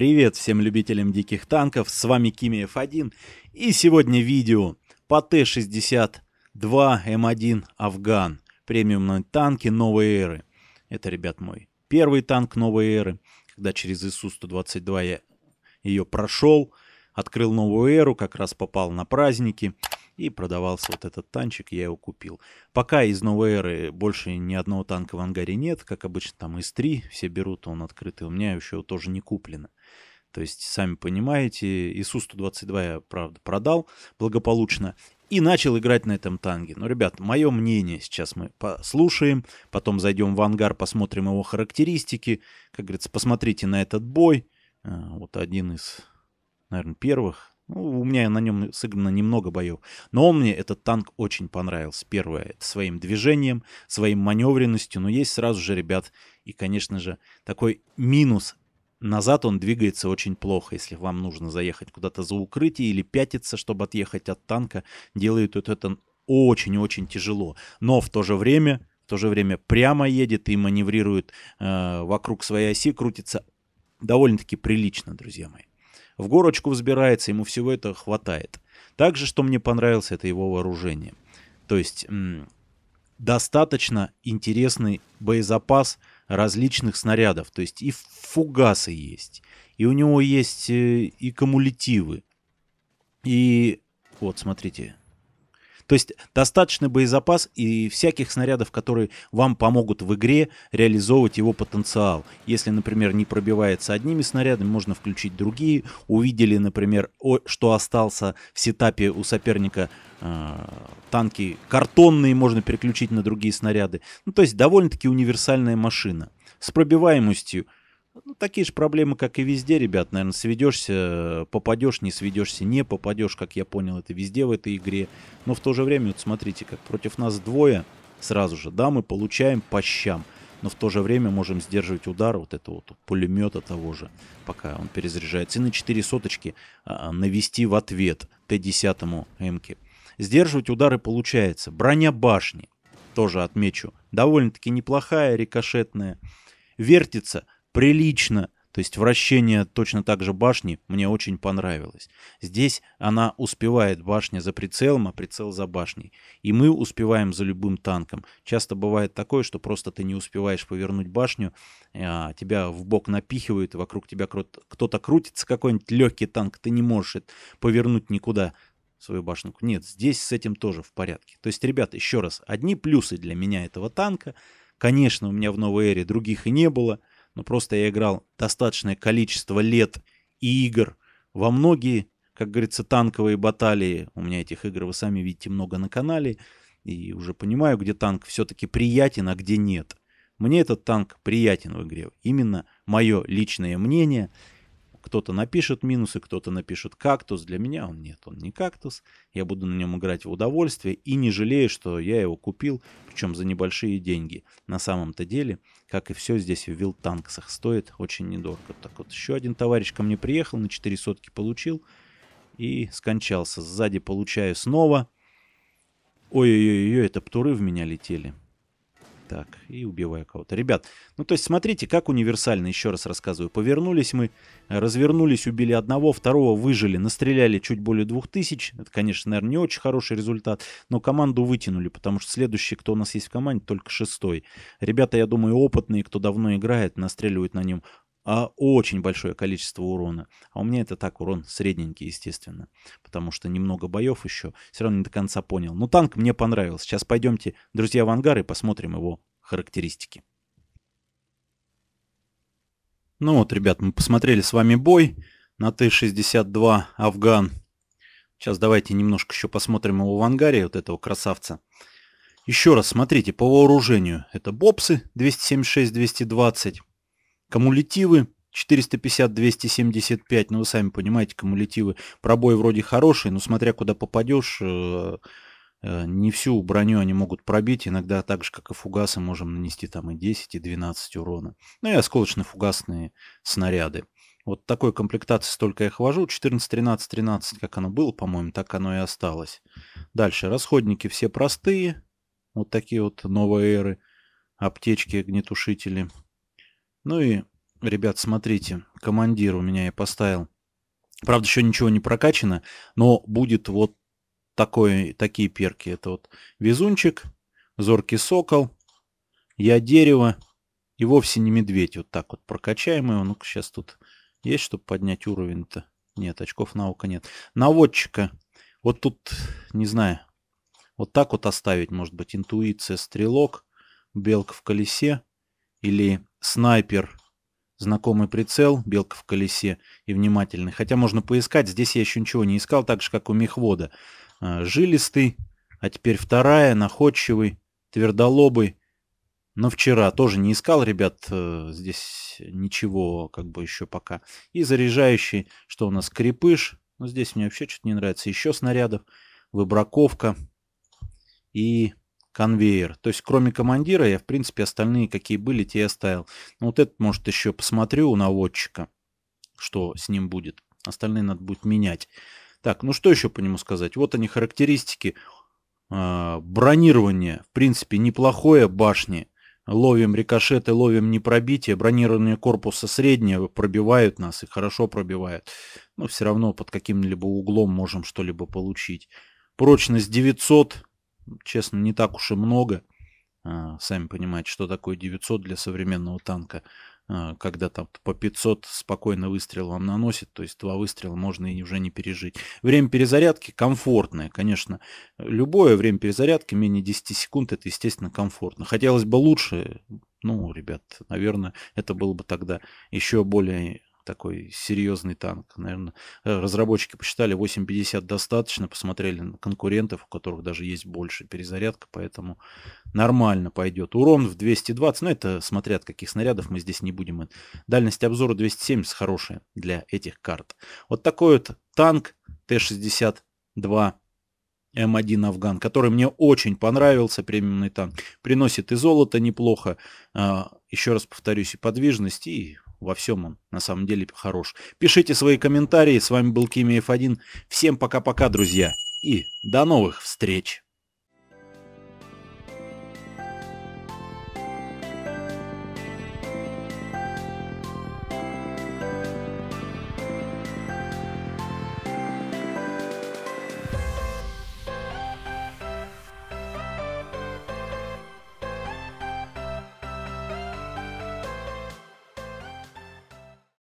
Привет всем любителям диких танков, с вами Кимиев 1 и сегодня видео по Т-62 М1 Афган, премиумные танки новой эры. Это, ребят, мой первый танк новой эры, когда через ИСУ-122 я ее прошел, открыл новую эру, как раз попал на праздники – и продавался вот этот танчик, я его купил. Пока из новой эры больше ни одного танка в ангаре нет, как обычно там из 3 все берут, он открытый, у меня еще тоже не куплено. То есть, сами понимаете, ИСУ-122 я, правда, продал благополучно и начал играть на этом танге. Но, ребят, мое мнение сейчас мы послушаем, потом зайдем в ангар, посмотрим его характеристики. Как говорится, посмотрите на этот бой. Э, вот один из, наверное, первых ну, у меня на нем сыграно немного боев. Но он мне, этот танк, очень понравился. Первое, своим движением, своим маневренностью. Но есть сразу же, ребят, и, конечно же, такой минус. Назад он двигается очень плохо, если вам нужно заехать куда-то за укрытие или пятиться, чтобы отъехать от танка. делают вот это очень-очень тяжело. Но в то же время, в то же время прямо едет и маневрирует э, вокруг своей оси, крутится довольно-таки прилично, друзья мои в горочку взбирается, ему всего этого хватает. Также, что мне понравилось, это его вооружение. То есть достаточно интересный боезапас различных снарядов. То есть и фугасы есть, и у него есть э, и кумулятивы, и вот, смотрите, то есть достаточный боезапас и всяких снарядов, которые вам помогут в игре реализовывать его потенциал. Если, например, не пробивается одними снарядами, можно включить другие. Увидели, например, что остался в сетапе у соперника э, танки картонные, можно переключить на другие снаряды. Ну, то есть довольно-таки универсальная машина. С пробиваемостью ну, такие же проблемы, как и везде, ребят. Наверное, сведешься, попадешь, не сведешься, не попадешь, как я понял, это везде в этой игре. Но в то же время, вот смотрите, как против нас двое сразу же, да, мы получаем по щам. Но в то же время можем сдерживать удар вот этого вот пулемета того же, пока он перезаряжается. И на 4 соточки а, а, навести в ответ Т-10 МК. Сдерживать удары получается. Броня башни, тоже отмечу, довольно-таки неплохая, рикошетная. Вертится прилично. То есть вращение точно так же башни мне очень понравилось. Здесь она успевает башня за прицелом, а прицел за башней. И мы успеваем за любым танком. Часто бывает такое, что просто ты не успеваешь повернуть башню, а, тебя в бок напихивают, вокруг тебя кто-то крутится, какой-нибудь легкий танк, ты не можешь повернуть никуда свою башню. Нет, здесь с этим тоже в порядке. То есть, ребят, еще раз, одни плюсы для меня этого танка. Конечно, у меня в новой эре других и не было но просто я играл достаточное количество лет и игр во многие, как говорится, танковые баталии. У меня этих игр, вы сами видите, много на канале. И уже понимаю, где танк все-таки приятен, а где нет. Мне этот танк приятен в игре. Именно мое личное мнение – кто-то напишет минусы, кто-то напишет кактус. Для меня он нет, он не кактус. Я буду на нем играть в удовольствие и не жалею, что я его купил, причем за небольшие деньги. На самом-то деле, как и все здесь в Вилтанксах, стоит очень недорого. Так вот, еще один товарищ ко мне приехал, на 4 сотки получил и скончался. Сзади получаю снова. Ой-ой-ой, это птуры в меня летели так, и убиваю кого-то. Ребят, ну то есть смотрите, как универсально, еще раз рассказываю. Повернулись мы, развернулись, убили одного, второго выжили, настреляли чуть более двух тысяч. Это, конечно, наверное, не очень хороший результат, но команду вытянули, потому что следующий, кто у нас есть в команде, только шестой. Ребята, я думаю, опытные, кто давно играет, настреливают на нем а, очень большое количество урона. А у меня это так, урон средненький, естественно. Потому что немного боев еще. Все равно не до конца понял. Но танк мне понравился. Сейчас пойдемте, друзья, в ангар и посмотрим его характеристики. Ну вот, ребят, мы посмотрели с вами бой на Т-62 «Афган». Сейчас давайте немножко еще посмотрим его в ангаре, вот этого красавца. Еще раз смотрите по вооружению. Это бобсы 276-220. Кумулятивы 450-275, ну вы сами понимаете, кумулятивы. Пробой вроде хороший, но смотря куда попадешь, э, э, не всю броню они могут пробить. Иногда так же, как и фугасы, можем нанести там и 10, и 12 урона. Ну и осколочно-фугасные снаряды. Вот такой комплектации столько я хвожу. 14, 13, 13, как оно было, по-моему, так оно и осталось. Дальше. Расходники все простые. Вот такие вот новые эры. Аптечки, огнетушители. Ну и, ребят, смотрите, командир у меня я поставил. Правда, еще ничего не прокачано, но будет вот такой, такие перки. Это вот везунчик, зоркий сокол, я дерево и вовсе не медведь. Вот так вот прокачаем его. Ну-ка, сейчас тут есть, чтобы поднять уровень-то? Нет, очков наука нет. Наводчика. Вот тут, не знаю, вот так вот оставить, может быть, интуиция, стрелок, белка в колесе или снайпер, знакомый прицел, белка в колесе и внимательный. Хотя можно поискать, здесь я еще ничего не искал, так же, как у мехвода. А, жилистый, а теперь вторая, находчивый, твердолобый. Но вчера тоже не искал, ребят, э, здесь ничего как бы еще пока. И заряжающий, что у нас, крепыш. Но ну, здесь мне вообще что-то не нравится. Еще снарядов, выбраковка и конвейер. То есть, кроме командира, я, в принципе, остальные, какие были, те оставил. Но ну, вот этот, может, еще посмотрю у наводчика, что с ним будет. Остальные надо будет менять. Так, ну что еще по нему сказать? Вот они, характеристики. А, Бронирование, в принципе, неплохое башни. Ловим рикошеты, ловим непробитие. Бронирование корпуса среднее, пробивают нас и хорошо пробивают. Но все равно под каким-либо углом можем что-либо получить. Прочность 900, честно, не так уж и много. А, сами понимаете, что такое 900 для современного танка, а, когда там по 500 спокойно выстрел вам наносит, то есть два выстрела можно и уже не пережить. Время перезарядки комфортное, конечно. Любое время перезарядки, менее 10 секунд, это, естественно, комфортно. Хотелось бы лучше, ну, ребят, наверное, это было бы тогда еще более такой серьезный танк. Наверное, э, разработчики посчитали 8.50 достаточно, посмотрели на конкурентов, у которых даже есть больше перезарядка, поэтому нормально пойдет. Урон в 220, но ну, это смотря от каких снарядов, мы здесь не будем. Дальность обзора 270 хорошая для этих карт. Вот такой вот танк Т-62 М1 Афган, который мне очень понравился, премиумный танк. Приносит и золото неплохо, а, еще раз повторюсь, и подвижность, и во всем он на самом деле хорош. Пишите свои комментарии. С вами был Кимиев 1. Всем пока-пока, друзья. И до новых встреч.